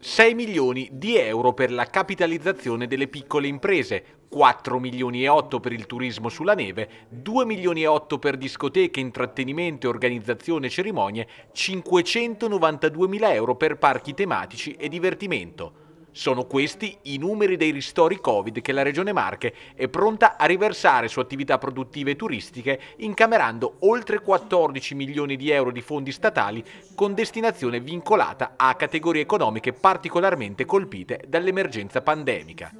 6 milioni di euro per la capitalizzazione delle piccole imprese, 4 milioni e 8 per il turismo sulla neve, 2 milioni e 8 per discoteche, intrattenimento, organizzazione, e cerimonie, 592 mila euro per parchi tematici e divertimento. Sono questi i numeri dei ristori Covid che la Regione Marche è pronta a riversare su attività produttive e turistiche, incamerando oltre 14 milioni di euro di fondi statali con destinazione vincolata a categorie economiche particolarmente colpite dall'emergenza pandemica.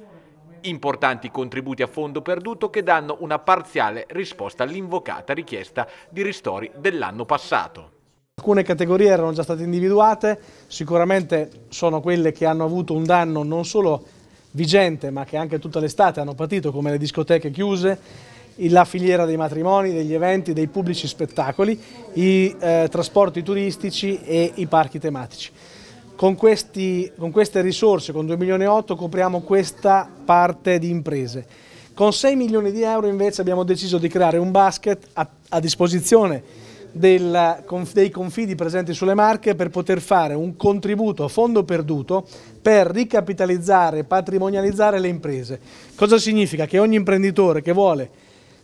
Importanti contributi a fondo perduto che danno una parziale risposta all'invocata richiesta di ristori dell'anno passato. Alcune categorie erano già state individuate, sicuramente sono quelle che hanno avuto un danno non solo vigente, ma che anche tutta l'estate hanno patito, come le discoteche chiuse, la filiera dei matrimoni, degli eventi, dei pubblici spettacoli, i eh, trasporti turistici e i parchi tematici. Con, questi, con queste risorse, con 2 milioni e 8, copriamo questa parte di imprese. Con 6 milioni di euro invece abbiamo deciso di creare un basket a, a disposizione della, dei confidi presenti sulle Marche per poter fare un contributo a fondo perduto per ricapitalizzare, e patrimonializzare le imprese. Cosa significa? Che ogni imprenditore che vuole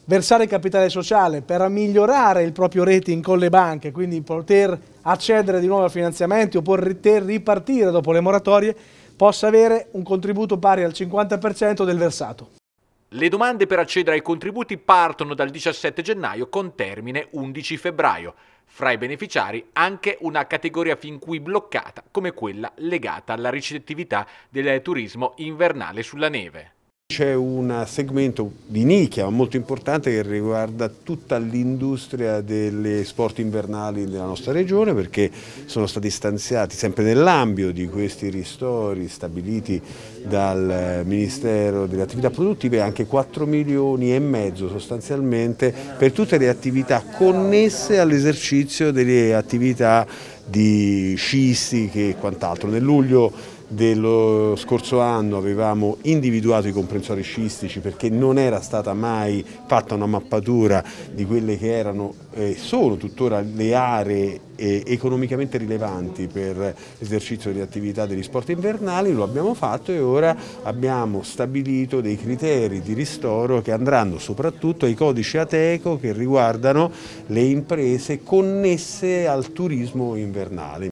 versare capitale sociale per migliorare il proprio rating con le banche, quindi poter accedere di nuovo a finanziamenti o poter ripartire dopo le moratorie, possa avere un contributo pari al 50% del versato. Le domande per accedere ai contributi partono dal 17 gennaio con termine 11 febbraio. Fra i beneficiari anche una categoria fin qui bloccata come quella legata alla ricettività del turismo invernale sulla neve. C'è un segmento di nicchia molto importante che riguarda tutta l'industria degli sport invernali della nostra regione perché sono stati stanziati sempre nell'ambito di questi ristori stabiliti dal eh, Ministero delle attività produttive anche 4 milioni e mezzo sostanzialmente per tutte le attività connesse all'esercizio delle attività di scisti e quant'altro. Nel luglio dello scorso anno avevamo individuato i comprensori scistici perché non era stata mai fatta una mappatura di quelle che erano e eh, sono tuttora le aree eh, economicamente rilevanti per l'esercizio delle attività degli sport invernali, lo abbiamo fatto e ora abbiamo stabilito dei criteri di ristoro che andranno soprattutto ai codici ateco che riguardano le imprese connesse al turismo invernale.